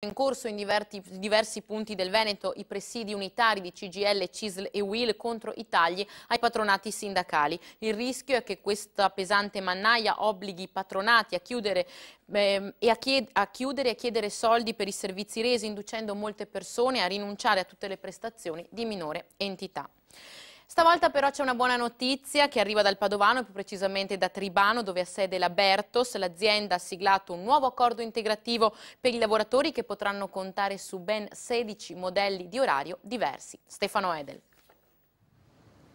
In corso in diversi punti del Veneto i presidi unitari di CGL, CISL e WIL contro i tagli ai patronati sindacali. Il rischio è che questa pesante mannaia obblighi i patronati a chiudere, eh, e a, chied a chiudere e a chiedere soldi per i servizi resi, inducendo molte persone a rinunciare a tutte le prestazioni di minore entità. Stavolta però c'è una buona notizia che arriva dal Padovano, più precisamente da Tribano, dove ha sede la Bertos. L'azienda ha siglato un nuovo accordo integrativo per i lavoratori che potranno contare su ben 16 modelli di orario diversi. Stefano Edel.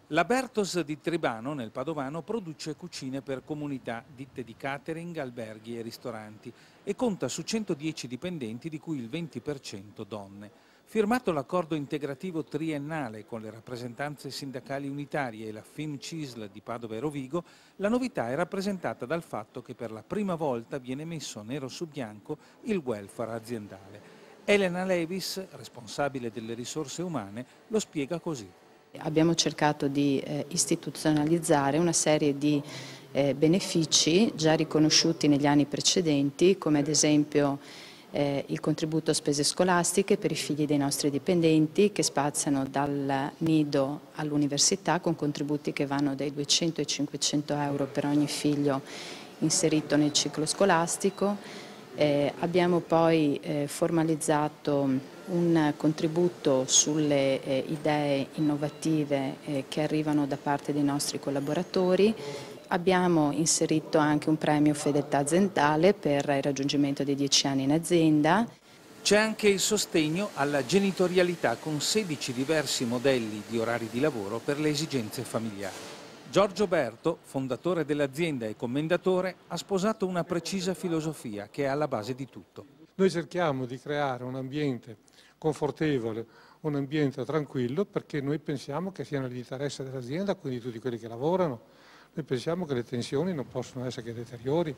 La Bertos di Tribano, nel Padovano, produce cucine per comunità, ditte di catering, alberghi e ristoranti e conta su 110 dipendenti, di cui il 20% donne. Firmato l'accordo integrativo triennale con le rappresentanze sindacali unitarie e la FIM CISL di Padova e Rovigo, la novità è rappresentata dal fatto che per la prima volta viene messo nero su bianco il welfare aziendale. Elena Levis, responsabile delle risorse umane, lo spiega così. Abbiamo cercato di eh, istituzionalizzare una serie di eh, benefici già riconosciuti negli anni precedenti, come ad esempio eh, il contributo a spese scolastiche per i figli dei nostri dipendenti che spaziano dal nido all'università con contributi che vanno dai 200 ai 500 euro per ogni figlio inserito nel ciclo scolastico. Eh, abbiamo poi eh, formalizzato un contributo sulle eh, idee innovative eh, che arrivano da parte dei nostri collaboratori Abbiamo inserito anche un premio fedeltà aziendale per il raggiungimento dei 10 anni in azienda. C'è anche il sostegno alla genitorialità con 16 diversi modelli di orari di lavoro per le esigenze familiari. Giorgio Berto, fondatore dell'azienda e commendatore, ha sposato una precisa filosofia che è alla base di tutto. Noi cerchiamo di creare un ambiente confortevole, un ambiente tranquillo perché noi pensiamo che sia nell'interesse dell'azienda, quindi di tutti quelli che lavorano, noi pensiamo che le tensioni non possono essere che deteriori,